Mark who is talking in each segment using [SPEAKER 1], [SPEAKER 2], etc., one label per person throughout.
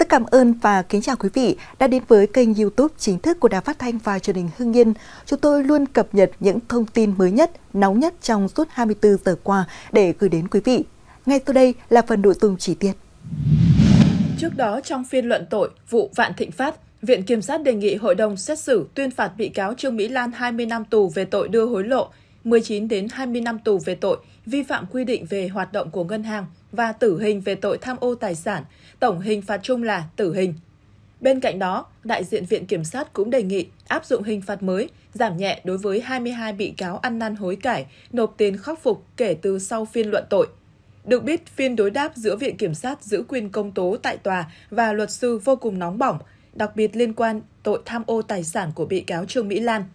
[SPEAKER 1] Rất cảm ơn và kính chào quý vị đã đến với kênh youtube chính thức của Đài Phát Thanh và truyền hình Hưng Yên. Chúng tôi luôn cập nhật những thông tin mới nhất, nóng nhất trong suốt 24 giờ qua để gửi đến quý vị. Ngay sau đây là phần nội dung chi tiết. Trước đó, trong phiên luận tội vụ Vạn Thịnh Phát, Viện Kiểm sát đề nghị hội đồng xét xử tuyên phạt bị cáo Trương Mỹ Lan 20 năm tù về tội đưa hối lộ, 19 đến 20 năm tù về tội vi phạm quy định về hoạt động của ngân hàng và tử hình về tội tham ô tài sản, tổng hình phạt chung là tử hình. Bên cạnh đó, đại diện Viện Kiểm sát cũng đề nghị áp dụng hình phạt mới, giảm nhẹ đối với 22 bị cáo ăn năn hối cải, nộp tiền khắc phục kể từ sau phiên luận tội. Được biết, phiên đối đáp giữa Viện Kiểm sát giữ quyền công tố tại tòa và luật sư vô cùng nóng bỏng, đặc biệt liên quan tội tham ô tài sản của bị cáo Trương Mỹ Lan –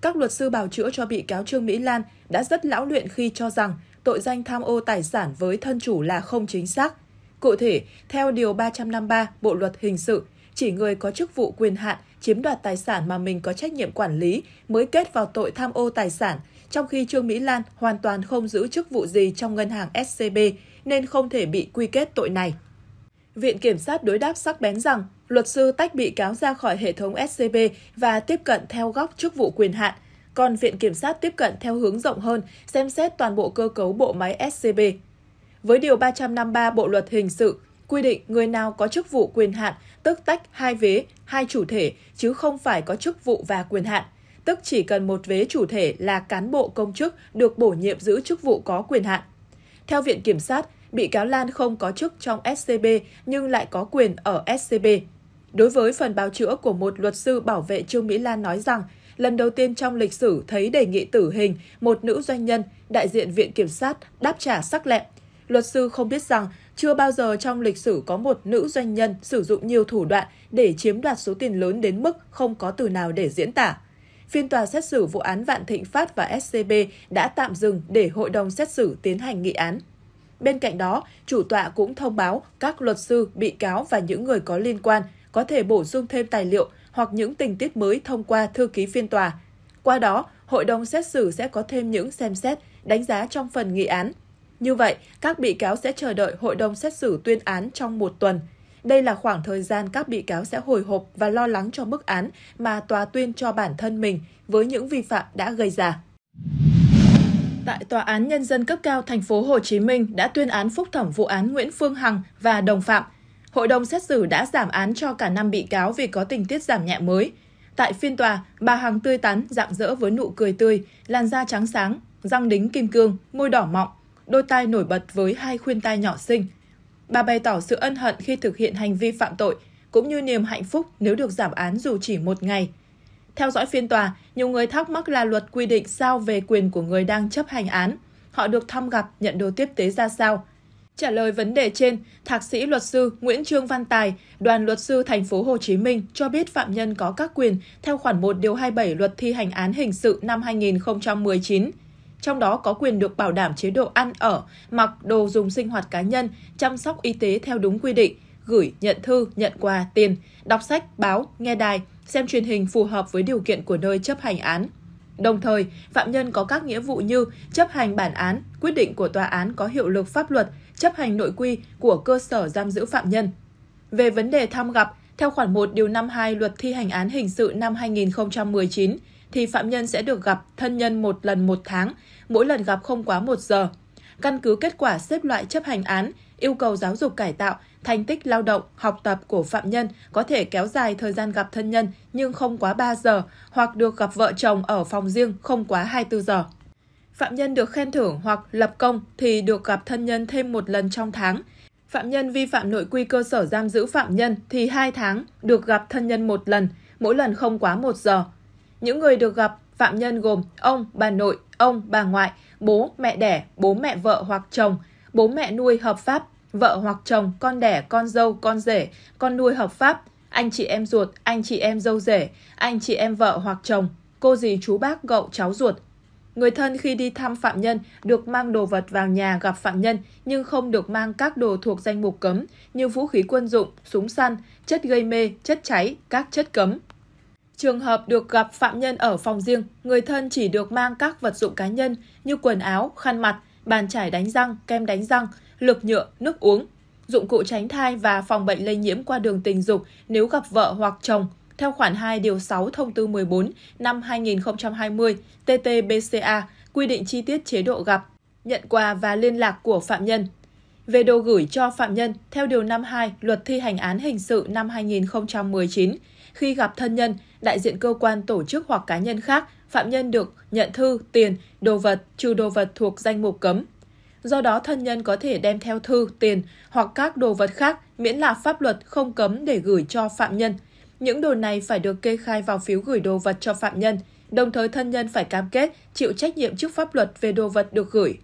[SPEAKER 1] các luật sư bào chữa cho bị cáo Trương Mỹ Lan đã rất lão luyện khi cho rằng tội danh tham ô tài sản với thân chủ là không chính xác. Cụ thể, theo Điều 353 Bộ Luật Hình sự, chỉ người có chức vụ quyền hạn chiếm đoạt tài sản mà mình có trách nhiệm quản lý mới kết vào tội tham ô tài sản, trong khi Trương Mỹ Lan hoàn toàn không giữ chức vụ gì trong ngân hàng SCB nên không thể bị quy kết tội này. Viện Kiểm sát đối đáp sắc bén rằng Luật sư tách bị cáo ra khỏi hệ thống SCB và tiếp cận theo góc chức vụ quyền hạn, còn Viện Kiểm sát tiếp cận theo hướng rộng hơn, xem xét toàn bộ cơ cấu bộ máy SCB. Với Điều 353 Bộ Luật Hình sự, quy định người nào có chức vụ quyền hạn, tức tách hai vế, hai chủ thể, chứ không phải có chức vụ và quyền hạn. Tức chỉ cần một vế chủ thể là cán bộ công chức được bổ nhiệm giữ chức vụ có quyền hạn. Theo Viện Kiểm sát, bị cáo Lan không có chức trong SCB nhưng lại có quyền ở SCB. Đối với phần báo chữa của một luật sư bảo vệ Trương Mỹ Lan nói rằng, lần đầu tiên trong lịch sử thấy đề nghị tử hình một nữ doanh nhân, đại diện Viện Kiểm sát đáp trả sắc lẹm. Luật sư không biết rằng chưa bao giờ trong lịch sử có một nữ doanh nhân sử dụng nhiều thủ đoạn để chiếm đoạt số tiền lớn đến mức không có từ nào để diễn tả. Phiên tòa xét xử vụ án Vạn Thịnh Phát và SCB đã tạm dừng để hội đồng xét xử tiến hành nghị án. Bên cạnh đó, chủ tọa cũng thông báo các luật sư, bị cáo và những người có liên quan có thể bổ sung thêm tài liệu hoặc những tình tiết mới thông qua thư ký phiên tòa. Qua đó, hội đồng xét xử sẽ có thêm những xem xét, đánh giá trong phần nghị án. Như vậy, các bị cáo sẽ chờ đợi hội đồng xét xử tuyên án trong một tuần. Đây là khoảng thời gian các bị cáo sẽ hồi hộp và lo lắng cho mức án mà tòa tuyên cho bản thân mình với những vi phạm đã gây ra. Tại Tòa án Nhân dân cấp cao thành phố Hồ Chí Minh đã tuyên án phúc thẩm vụ án Nguyễn Phương Hằng và đồng phạm – hội đồng xét xử đã giảm án cho cả năm bị cáo vì có tình tiết giảm nhẹ mới. Tại phiên tòa, bà Hằng tươi tắn, dạng dỡ với nụ cười tươi, làn da trắng sáng, răng đính kim cương, môi đỏ mọng, đôi tai nổi bật với hai khuyên tai nhỏ xinh. Bà bày tỏ sự ân hận khi thực hiện hành vi phạm tội, cũng như niềm hạnh phúc nếu được giảm án dù chỉ một ngày. Theo dõi phiên tòa, nhiều người thắc mắc là luật quy định sao về quyền của người đang chấp hành án. Họ được thăm gặp, nhận đồ tiếp tế ra sao? Trả lời vấn đề trên, Thạc sĩ luật sư Nguyễn Trương Văn Tài, đoàn luật sư thành phố Hồ Chí Minh cho biết phạm nhân có các quyền theo khoản 1 điều 27 Luật thi hành án hình sự năm 2019 trong đó có quyền được bảo đảm chế độ ăn ở, mặc đồ dùng sinh hoạt cá nhân, chăm sóc y tế theo đúng quy định, gửi, nhận thư, nhận quà, tiền, đọc sách, báo, nghe đài, xem truyền hình phù hợp với điều kiện của nơi chấp hành án. Đồng thời, phạm nhân có các nghĩa vụ như chấp hành bản án, quyết định của tòa án có hiệu lực pháp luật, chấp hành nội quy của cơ sở giam giữ phạm nhân. Về vấn đề thăm gặp, theo khoản 1 điều 52 luật thi hành án hình sự năm 2019, thì phạm nhân sẽ được gặp thân nhân một lần một tháng, mỗi lần gặp không quá một giờ. Căn cứ kết quả xếp loại chấp hành án, yêu cầu giáo dục cải tạo, thành tích lao động, học tập của phạm nhân có thể kéo dài thời gian gặp thân nhân nhưng không quá 3 giờ hoặc được gặp vợ chồng ở phòng riêng không quá 24 giờ. Phạm nhân được khen thưởng hoặc lập công thì được gặp thân nhân thêm một lần trong tháng. Phạm nhân vi phạm nội quy cơ sở giam giữ phạm nhân thì 2 tháng được gặp thân nhân một lần, mỗi lần không quá 1 giờ. Những người được gặp phạm nhân gồm ông, bà nội, ông, bà ngoại, bố, mẹ đẻ, bố mẹ vợ hoặc chồng, bố mẹ nuôi hợp pháp, vợ hoặc chồng, con đẻ, con dâu, con rể, con nuôi hợp pháp, anh chị em ruột, anh chị em dâu rể, anh chị em vợ hoặc chồng, cô dì chú bác, cậu cháu ruột, Người thân khi đi thăm phạm nhân được mang đồ vật vào nhà gặp phạm nhân nhưng không được mang các đồ thuộc danh mục cấm như vũ khí quân dụng, súng săn, chất gây mê, chất cháy, các chất cấm. Trường hợp được gặp phạm nhân ở phòng riêng, người thân chỉ được mang các vật dụng cá nhân như quần áo, khăn mặt, bàn chải đánh răng, kem đánh răng, lược nhựa, nước uống, dụng cụ tránh thai và phòng bệnh lây nhiễm qua đường tình dục nếu gặp vợ hoặc chồng, theo khoản 2 điều 6 thông tư 14 năm 2020 TT-BCA quy định chi tiết chế độ gặp, nhận quà và liên lạc của phạm nhân. Về đồ gửi cho phạm nhân, theo điều 52 Luật thi hành án hình sự năm 2019, khi gặp thân nhân, đại diện cơ quan tổ chức hoặc cá nhân khác, phạm nhân được nhận thư, tiền, đồ vật, trừ đồ vật thuộc danh mục cấm. Do đó, thân nhân có thể đem theo thư, tiền hoặc các đồ vật khác miễn là pháp luật không cấm để gửi cho phạm nhân những đồ này phải được kê khai vào phiếu gửi đồ vật cho phạm nhân, đồng thời thân nhân phải cam kết chịu trách nhiệm trước pháp luật về đồ vật được gửi.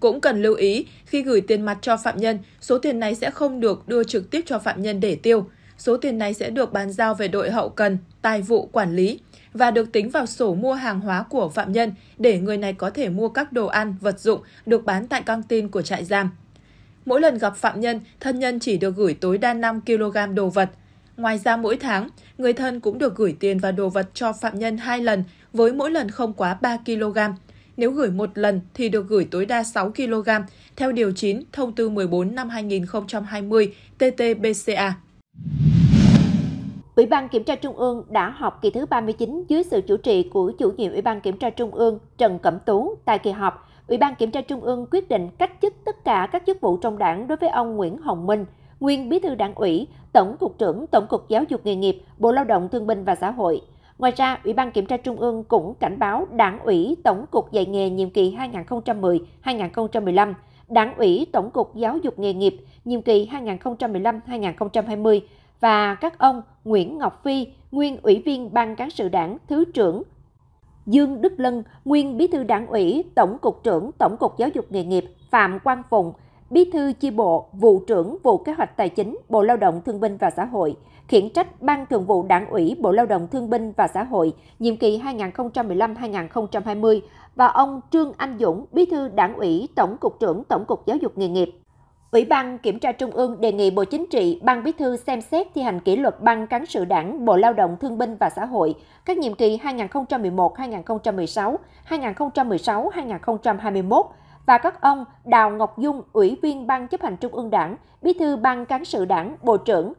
[SPEAKER 1] Cũng cần lưu ý, khi gửi tiền mặt cho phạm nhân, số tiền này sẽ không được đưa trực tiếp cho phạm nhân để tiêu. Số tiền này sẽ được bàn giao về đội hậu cần, tài vụ quản lý và được tính vào sổ mua hàng hóa của phạm nhân để người này có thể mua các đồ ăn, vật dụng được bán tại căng tin của trại giam. Mỗi lần gặp phạm nhân, thân nhân chỉ được gửi tối đa 5 kg đồ vật, Ngoài ra mỗi tháng, người thân cũng được gửi tiền và đồ vật cho phạm nhân hai lần với mỗi lần không quá 3 kg. Nếu gửi một lần thì được gửi tối đa 6 kg, theo Điều 9 Thông tư 14 năm 2020 ttbca
[SPEAKER 2] Ủy ban Kiểm tra Trung ương đã họp kỳ thứ 39 dưới sự chủ trì của chủ nhiệm Ủy ban Kiểm tra Trung ương Trần Cẩm Tú. Tại kỳ họp, Ủy ban Kiểm tra Trung ương quyết định cách chức tất cả các chức vụ trong đảng đối với ông Nguyễn Hồng Minh – nguyên bí thư đảng ủy, tổng cục trưởng Tổng cục Giáo dục nghề nghiệp, Bộ Lao động Thương binh và Xã hội. Ngoài ra, Ủy ban Kiểm tra Trung ương cũng cảnh báo Đảng ủy Tổng cục dạy nghề nhiệm kỳ 2010-2015, Đảng ủy Tổng cục Giáo dục nghề nghiệp nhiệm kỳ 2015-2020 và các ông Nguyễn Ngọc Phi, nguyên Ủy viên Ban cán sự Đảng, Thứ trưởng Dương Đức Lân, nguyên Bí thư Đảng ủy, Tổng cục trưởng Tổng cục Giáo dục nghề nghiệp Phạm Quang Phụng, Bí thư chi bộ, vụ trưởng vụ kế hoạch tài chính, Bộ Lao động Thương binh và Xã hội, khiển trách Ban Thường vụ Đảng ủy Bộ Lao động Thương binh và Xã hội nhiệm kỳ 2015-2020 và ông Trương Anh Dũng, Bí thư Đảng ủy, Tổng cục trưởng Tổng cục Giáo dục nghề nghiệp. Ủy ban Kiểm tra Trung ương đề nghị Bộ Chính trị, Ban Bí thư xem xét thi hành kỷ luật Ban Cán sự Đảng, Bộ Lao động Thương binh và Xã hội các nhiệm kỳ 2011-2016, 2016-2021 và các ông Đào Ngọc Dung, Ủy viên Ban chấp hành Trung ương Đảng, Bí thư Ban cán sự Đảng, Bộ trưởng,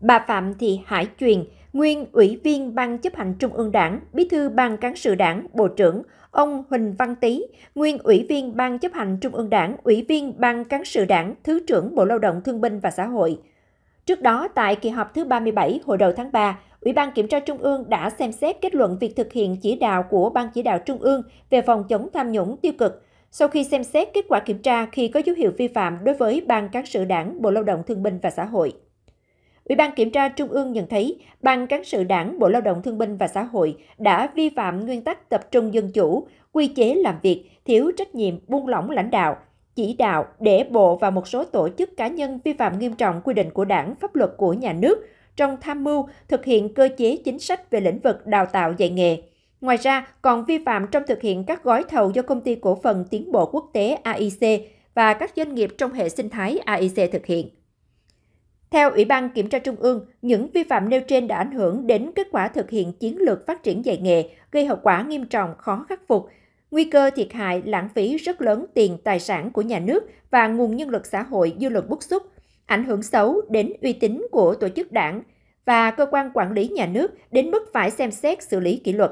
[SPEAKER 2] bà Phạm Thị Hải Truyền, nguyên Ủy viên Ban chấp hành Trung ương Đảng, Bí thư Ban cán sự Đảng, Bộ trưởng, ông Huỳnh Văn Tý, nguyên Ủy viên Ban chấp hành Trung ương Đảng, Ủy viên Ban cán sự Đảng, Thứ trưởng Bộ Lao động Thương binh và Xã hội. Trước đó, tại kỳ họp thứ 37 hồi đầu tháng 3, Ủy ban Kiểm tra Trung ương đã xem xét kết luận việc thực hiện chỉ đạo của Ban chỉ đạo Trung ương về phòng chống tham nhũng tiêu cực sau khi xem xét kết quả kiểm tra khi có dấu hiệu vi phạm đối với Ban Cán sự Đảng, Bộ Lao động Thương binh và Xã hội. Ủy ban Kiểm tra Trung ương nhận thấy Ban Cán sự Đảng, Bộ Lao động Thương binh và Xã hội đã vi phạm nguyên tắc tập trung dân chủ, quy chế làm việc, thiếu trách nhiệm, buông lỏng lãnh đạo, chỉ đạo để bộ và một số tổ chức cá nhân vi phạm nghiêm trọng quy định của đảng, pháp luật của nhà nước trong tham mưu thực hiện cơ chế chính sách về lĩnh vực đào tạo dạy nghề, Ngoài ra, còn vi phạm trong thực hiện các gói thầu do Công ty Cổ phần Tiến bộ Quốc tế AIC và các doanh nghiệp trong hệ sinh thái AIC thực hiện. Theo Ủy ban Kiểm tra Trung ương, những vi phạm nêu trên đã ảnh hưởng đến kết quả thực hiện chiến lược phát triển dạy nghề, gây hậu quả nghiêm trọng khó khắc phục, nguy cơ thiệt hại lãng phí rất lớn tiền tài sản của nhà nước và nguồn nhân lực xã hội dư luận bức xúc, ảnh hưởng xấu đến uy tín của tổ chức đảng và cơ quan quản lý nhà nước đến mức phải xem xét xử lý kỷ luật.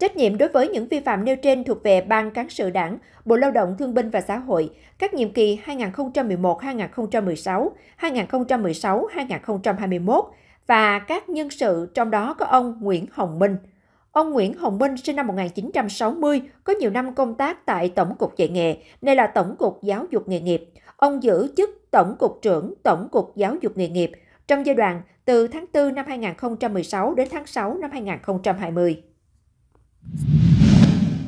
[SPEAKER 2] Trách nhiệm đối với những vi phạm nêu trên thuộc về Ban Cán sự Đảng, Bộ Lao động Thương binh và Xã hội, các nhiệm kỳ 2011-2016, 2016-2021 và các nhân sự trong đó có ông Nguyễn Hồng Minh. Ông Nguyễn Hồng Minh sinh năm 1960, có nhiều năm công tác tại Tổng cục dạy nghề, nay là Tổng cục Giáo dục nghề nghiệp. Ông giữ chức Tổng cục trưởng Tổng cục Giáo dục nghề nghiệp trong giai đoạn từ tháng 4 năm 2016 đến tháng 6 năm 2020.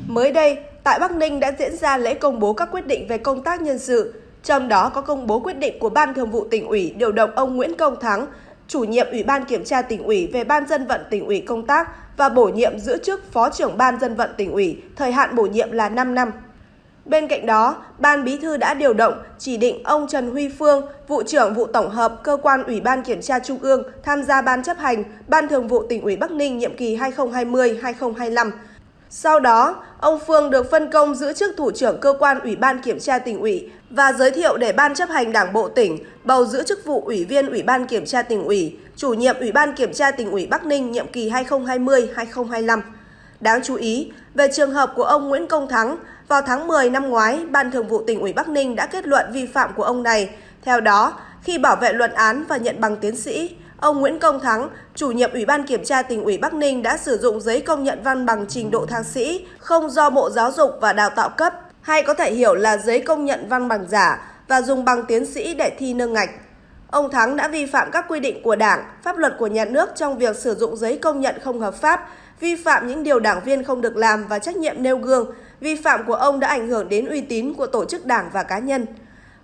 [SPEAKER 2] Mới đây, tại Bắc Ninh đã diễn ra lễ công bố các quyết định về công tác nhân sự,
[SPEAKER 3] trong đó có công bố quyết định của Ban Thường vụ tỉnh ủy điều động ông Nguyễn Công Thắng, chủ nhiệm Ủy ban Kiểm tra tỉnh ủy về Ban dân vận tỉnh ủy công tác và bổ nhiệm giữ chức Phó trưởng Ban dân vận tỉnh ủy, thời hạn bổ nhiệm là 5 năm. Bên cạnh đó, Ban Bí thư đã điều động chỉ định ông Trần Huy Phương, vụ trưởng vụ tổng hợp cơ quan Ủy ban Kiểm tra Trung ương tham gia Ban chấp hành Ban Thường vụ tỉnh ủy Bắc Ninh nhiệm kỳ 2020-2025. Sau đó, ông Phương được phân công giữ chức thủ trưởng cơ quan Ủy ban Kiểm tra tỉnh ủy và giới thiệu để Ban chấp hành Đảng bộ tỉnh bầu giữ chức vụ Ủy viên Ủy ban Kiểm tra tỉnh ủy, chủ nhiệm Ủy ban Kiểm tra tỉnh ủy Bắc Ninh nhiệm kỳ 2020-2025. Đáng chú ý, về trường hợp của ông Nguyễn Công Thắng, vào tháng 10 năm ngoái, Ban Thường vụ tỉnh ủy Bắc Ninh đã kết luận vi phạm của ông này. Theo đó, khi bảo vệ luận án và nhận bằng tiến sĩ, ông Nguyễn Công Thắng, chủ nhiệm Ủy ban Kiểm tra tỉnh ủy Bắc Ninh đã sử dụng giấy công nhận văn bằng trình độ thạc sĩ không do Bộ Giáo dục và Đào tạo cấp, hay có thể hiểu là giấy công nhận văn bằng giả và dùng bằng tiến sĩ để thi nâng ngạch. Ông Thắng đã vi phạm các quy định của Đảng, pháp luật của nhà nước trong việc sử dụng giấy công nhận không hợp pháp vi phạm những điều đảng viên không được làm và trách nhiệm nêu gương, vi phạm của ông đã ảnh hưởng đến uy tín của tổ chức đảng và cá nhân.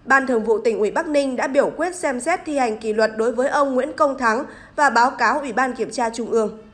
[SPEAKER 3] Ban Thường vụ tỉnh ủy Bắc Ninh đã biểu quyết xem xét thi hành kỷ luật đối với ông Nguyễn Công Thắng và báo cáo Ủy ban Kiểm tra Trung ương.